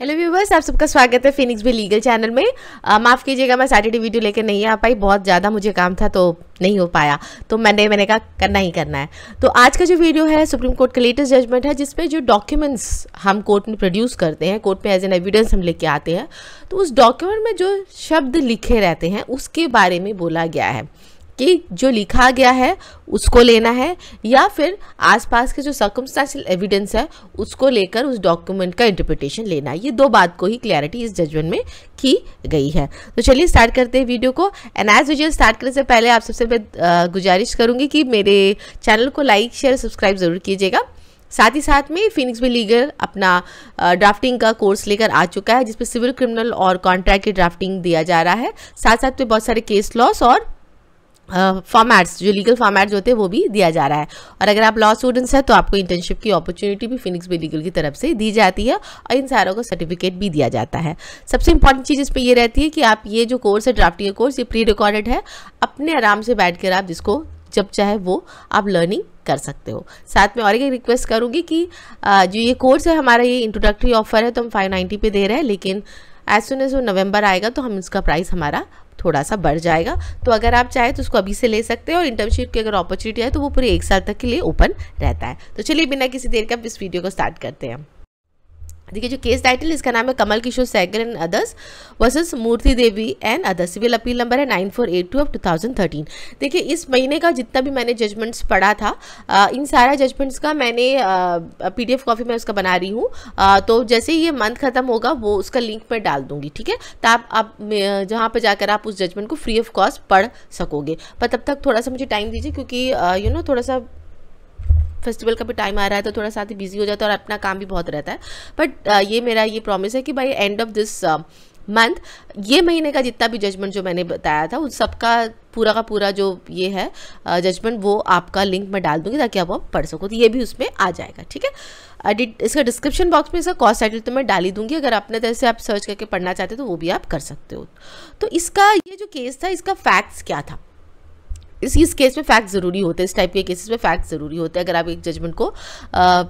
Hello viewers आप सबका स्वागत है फिनिक्स भी लीगल चैनल में माफ़ कीजिएगा मैं सैटरडे वीडियो लेकर नहीं आ पाई बहुत ज़्यादा मुझे काम था तो नहीं हो पाया तो मैंने मैंने कहा करना ही करना है तो आज का जो वीडियो है सुप्रीम कोर्ट का लेटेस्ट जजमेंट है जिसमें जो डॉक्यूमेंट्स हम कोर्ट में प्रोड्यूस करते हैं कोर्ट में एज एन एविडेंस हम लेके आते हैं तो उस डॉक्यूमेंट में जो शब्द लिखे रहते हैं उसके बारे में बोला गया है कि जो लिखा गया है उसको लेना है या फिर आसपास के जो सर्कमस्टांशियल एविडेंस है उसको लेकर उस डॉक्यूमेंट का इंटरप्रिटेशन लेना है ये दो बात को ही क्लैरिटी इस जजमेंट में की गई है तो चलिए स्टार्ट करते हैं वीडियो को एंड एज यूजल स्टार्ट करने से पहले आप सबसे मैं गुजारिश करूँगी कि मेरे चैनल को लाइक शेयर सब्सक्राइब ज़रूर कीजिएगा साथ ही साथ में फिनिक्स भी लीगल अपना ड्राफ्टिंग का कोर्स लेकर आ चुका है जिसमें सिविल क्रिमिनल और कॉन्ट्रैक्ट की ड्राफ्टिंग दिया जा रहा है साथ साथ में बहुत सारे केस लॉस और फॉर्मेट्स जो लीगल फॉर्मेट्स होते हैं वो भी दिया जा रहा है और अगर आप लॉ स्टूडेंट्स हैं तो आपको इंटर्नशिप की अपॉर्चुनिटी भी फिनिक्स बी लीगल की तरफ से दी जाती है और इन सारों को सर्टिफिकेट भी दिया जाता है सबसे इंपॉर्टेंट चीज़ इस पर यह रहती है कि आप ये जो कोर्स है ड्राफ्टिंग कोर्स ये प्री रिकॉर्डेड है अपने आराम से बैठ कर आप जिसको जब चाहे वो आप लर्निंग कर सकते हो साथ में और एक रिक्वेस्ट करूँगी कि जो ये कोर्स है हमारा ये इंट्रोडक्टरी ऑफर है तो हम फाइव नाइन्टी पे दे रहे हैं लेकिन एज सुन एज वो नवंबर आएगा तो हम उसका प्राइस हमारा थोड़ा सा बढ़ जाएगा तो अगर आप चाहें तो उसको अभी से ले सकते हैं और इंटर्नशिप की अगर अपॉर्चुनिटी है तो वो पूरे एक साल तक के लिए ओपन रहता है तो चलिए बिना किसी देर के आप इस वीडियो को स्टार्ट करते हैं देखिए जो केस टाइटल इसका नाम है Kamal Kishore Saigal and others versus Murti Devi and others civil appeal number है nine four eight two of two thousand thirteen देखिए इस महीने का जितना भी मैंने जजमेंट्स पढ़ा था आ, इन सारा जजमेंट्स का मैंने पी डी एफ कॉपी मैं उसका बना रही हूँ तो जैसे ही ये मंथ खत्म होगा वो उसका लिंक मैं डाल दूंगी ठीक है तो आप जहाँ पर जाकर आप उस जजमेंट को फ्री ऑफ कॉस्ट पढ़ सकोगे पर तब तक थोड़ा सा मुझे टाइम दीजिए क्योंकि यू नो थोड़ा सा फेस्टिवल का भी टाइम आ रहा है तो थोड़ा साथ ही बिजी हो जाता है और अपना काम भी बहुत रहता है बट uh, ये मेरा ये प्रॉमिस है कि भाई एंड ऑफ दिस मंथ ये महीने का जितना भी जजमेंट जो मैंने बताया था उन सबका पूरा का पूरा जो ये है जजमेंट uh, वो आपका लिंक मैं डाल दूंगी ताकि आप पढ़ सको तो ये भी उसमें आ जाएगा ठीक है इसका डिस्क्रिप्शन बॉक्स में इसका कॉस्ट टाइटल तो मैं डाल ही दूंगी अगर अपने तरह तो से आप सर्च करके पढ़ना चाहते हो तो वो भी आप कर सकते हो तो इसका ये जो केस था इसका फैक्ट्स क्या था इस इस केस में फैक्ट ज़रूरी होते हैं इस टाइप के केसेस में फैक्ट ज़रूरी होते हैं अगर आप एक जजमेंट को आ,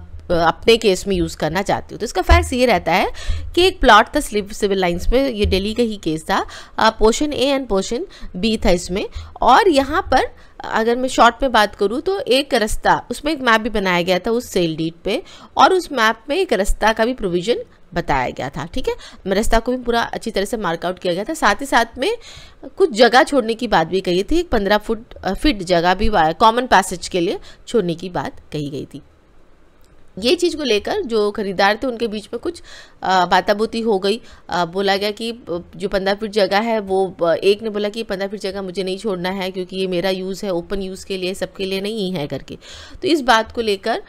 अपने केस में यूज़ करना चाहते हो तो इसका फैक्ट्स ये रहता है कि एक प्लॉट था स्लिप सिविल लाइंस में ये दिल्ली का ही केस था portion A and portion B था इसमें और यहाँ पर अगर मैं शॉर्ट में बात करूँ तो एक रास्ता उसमें एक मैप भी बनाया गया था उस सेल डीट पर और उस मैप में एक रास्ता का भी प्रोविज़न बताया गया था ठीक है रास्ता को भी पूरा अच्छी तरह से मार्कआउट किया गया था साथ ही साथ में कुछ जगह छोड़ने की बात भी कही थी पंद्रह फुट फिट जगह भी कॉमन पैसेज के लिए छोड़ने की बात कही गई थी ये चीज़ को लेकर जो खरीदार थे उनके बीच में कुछ बाताबूती हो गई आ, बोला गया कि जो पंद्रह फीट जगह है वो एक ने बोला कि पंद्रह फीट जगह मुझे नहीं छोड़ना है क्योंकि ये मेरा यूज़ है ओपन यूज़ के लिए सबके लिए नहीं है करके तो इस बात को लेकर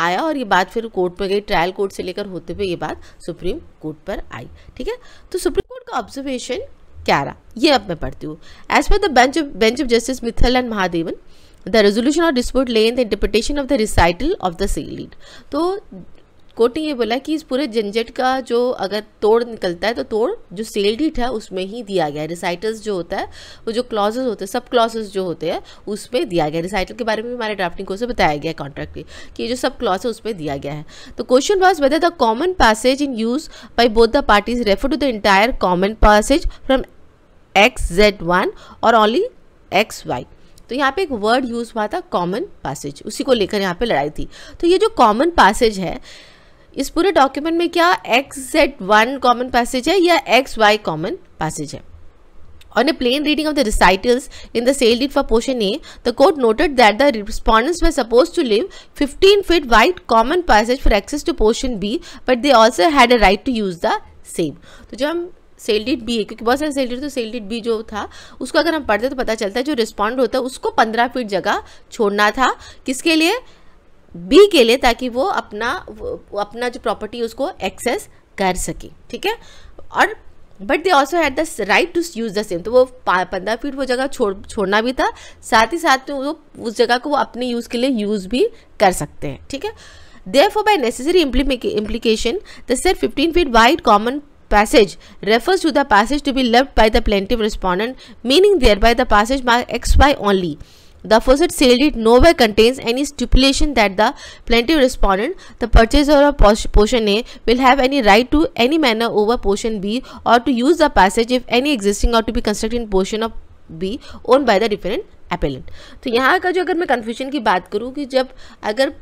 आया और ये बात फिर कोर्ट पर गई ट्रायल कोर्ट से लेकर होते हुए ये बात सुप्रीम कोर्ट पर आई ठीक है तो सुप्रीम कोर्ट का ऑब्जर्वेशन क्या रहा ये अब मैं पढ़ती हूँ as per the bench bench of justice Mithal and Mahadevan the resolution of dispute lay in the interpretation of the recital of the sale deed तो कोर्ट ने यह बोला कि इस पूरे झंझट का जो अगर तोड़ निकलता है तो तोड़ जो सेल डीट है उसमें ही दिया गया है रिसाइटल्स जो होता है वो जो क्लॉजेज होते हैं सब क्लॉजेज जो होते हैं उसमें दिया गया रिसाइटल के बारे में हमारे ड्राफ्टिंग कोर्स में बताया गया कॉन्ट्रैक्ट में कि जो सब क्लॉज है उसमें दिया गया है तो question was whether the common passage in use by both the parties refer to the entire common passage from X Z one or only X Y तो यहाँ पे एक वर्ड यूज़ हुआ था कॉमन पैसेज उसी को लेकर यहाँ पे लड़ाई थी तो ये जो कॉमन पैसेज है इस पूरे डॉक्यूमेंट में क्या X Z one common passage है या एक्स वाई कॉमन पैसेज है On a plain reading of the recitals in the sale deed for portion A, the court noted that the respondents were supposed to leave 15 feet wide common passage for access to portion B, but they also had a right to use the same. तो जब हम cell deed B क्योंकि बहुत सारे sale deed तो sale deed B जो था उसको अगर हम पढ़ते तो पता चलता है जो रिस्पॉन्ड होता है उसको पंद्रह फीट जगह छोड़ना था किसके लिए बी के लिए ताकि वो अपना वो, अपना जो प्रॉपर्टी उसको एक्सेस कर सके ठीक है और but they also had the right to use the same तो वो पंद्रह फीट वो जगह छोड़ छोड़ना भी था साथ ही साथ में वो उस जगह को वो अपने यूज़ के लिए यूज़ भी कर सकते हैं ठीक है therefore by necessary implication the said fifteen feet wide common passage refers to the passage to be left by the plaintiff respondent meaning thereby the passage my X Y only The aforesaid sale deed nowhere contains any stipulation that the plaintiff respondent, the purchaser of portion A, will have any right to any manner over portion B or to use the passage if any existing or to be constructed in portion of B owned by the defendant appellant. तो यहाँ का जो अगर मैं confusion की बात करूँ कि जब अगर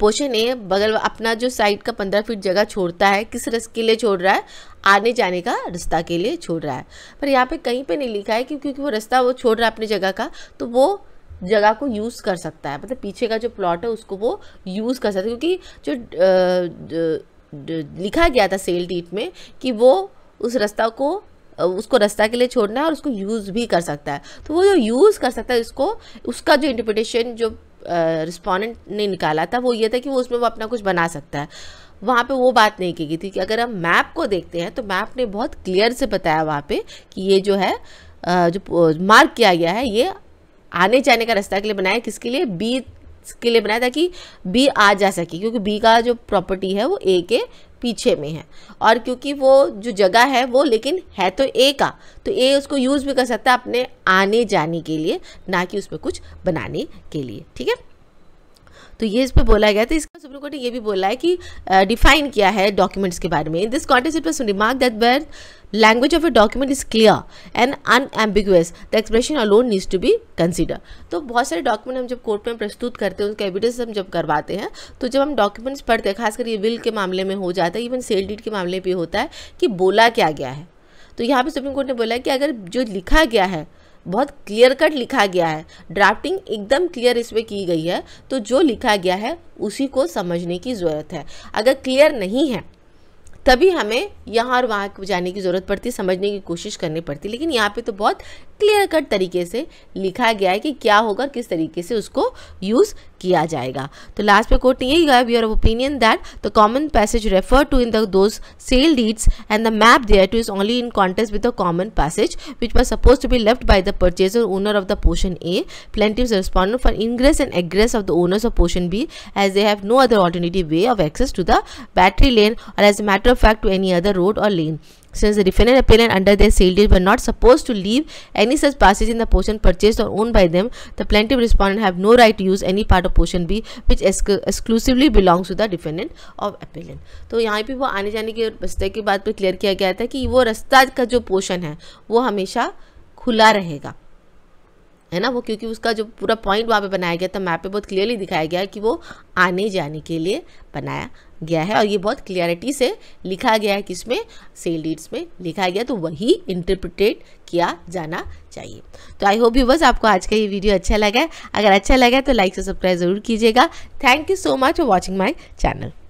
पोर्शन ए बगल अपना जो साइड का पंद्रह फीट जगह छोड़ता है किस रिस्क के लिए छोड़ रहा है आने जाने का रास्ता के लिए छोड़ रहा है पर यहाँ पे कहीं पे नहीं लिखा है कि क्योंकि वो रास्ता वो छोड़ रहा है अपनी जगह का तो वो जगह को यूज़ कर सकता है मतलब पीछे का जो प्लॉट है उसको वो यूज़ कर सकता है क्योंकि जो, लिखा गया था सेल डीट में कि वो उस रास्ता को उसको रास्ता के लिए छोड़ना है और उसको यूज़ भी कर सकता है तो वो जो यूज़ कर सकता है उसको उसका जो इंटरप्रिटेशन जो रिस्पॉन्डेंट ने निकाला था वो ये था कि वो उसमें वो अपना कुछ बना सकता है वहाँ पे वो बात नहीं की गई थी कि अगर हम मैप को देखते हैं तो मैप ने बहुत क्लियर से बताया वहाँ पे कि ये जो है जो मार्क किया गया है ये आने जाने का रास्ता के लिए बनाया किसके लिए बी के लिए बनाया ताकि बी आ जा सके क्योंकि बी का जो प्रॉपर्टी है वो ए के पीछे में है और क्योंकि वो जो जगह है वो लेकिन है तो ए का तो ए उसको यूज़ भी कर सकता है अपने आने जाने के लिए ना कि उसमें कुछ बनाने के लिए ठीक है तो ये इस पर बोला गया था इसका सुप्रीम कोर्ट ने यह भी बोला है कि डिफाइन किया है डॉक्यूमेंट्स के बारे में this context it was remark that birth language of a document is clear and unambiguous the expression alone needs to be consider तो बहुत सारे डॉक्यूमेंट हम जब कोर्ट में प्रस्तुत करते हैं उनका एविडेंस हम जब करवाते हैं तो जब हम डॉक्यूमेंट्स पढ़ते हैं खासकर ये विल के मामले में हो जाता है इवन सेल डीड के मामले पर होता है कि बोला क्या गया है तो यहाँ पर सुप्रीम कोर्ट ने बोला है कि अगर जो लिखा गया है बहुत क्लियर कट लिखा गया है ड्राफ्टिंग एकदम क्लियर इसमें की गई है तो जो लिखा गया है उसी को समझने की ज़रूरत है अगर क्लियर नहीं है तभी हमें यहाँ और वहाँ जाने की ज़रूरत पड़ती समझने की कोशिश करनी पड़ती लेकिन यहाँ पे तो बहुत क्लियर कट तरीके से लिखा गया है कि क्या होगा किस तरीके से उसको यूज़ किया जाएगा तो लास्ट पे ने यही गया your opinion that the common passage refer to in the those sale deeds and the map there to is only in context with the common passage which was suppose to be left by the purchaser owner of the portion A plaintiffs respondent for ingress and egress of the owners of portion B as they have no other alternative way of access to the battery lane और as a matter of fact to any other road or lane Since the defendant appellant under their sale deed were not supposed to leave any such passage in the portion purchased or owned by them, the plaintiff respondent have no right to use any part of portion B which exclusively belongs to the defendant of appellant. तो yahan pe wo aane jaane ke raste ke baad pe clear kiya gaya tha ki wo rasta ka jo portion hai wo hamesha khula rahega है ना वो क्योंकि उसका जो पूरा point वहाँ पे बनाया गया था मैप पे बहुत क्लियरली दिखाया गया है कि वो आने जाने के लिए बनाया गया है और ये बहुत क्लियरिटी से लिखा गया है किसमें सेल डीड्स में लिखा गया तो वही इंटरप्रिटेट किया जाना चाहिए तो आई होप यू बस आपको आज का ये वीडियो अच्छा लगा है अगर अच्छा लगा है तो लाइक से सब्सक्राइब ज़रूर कीजिएगा thank you so much for watching my channel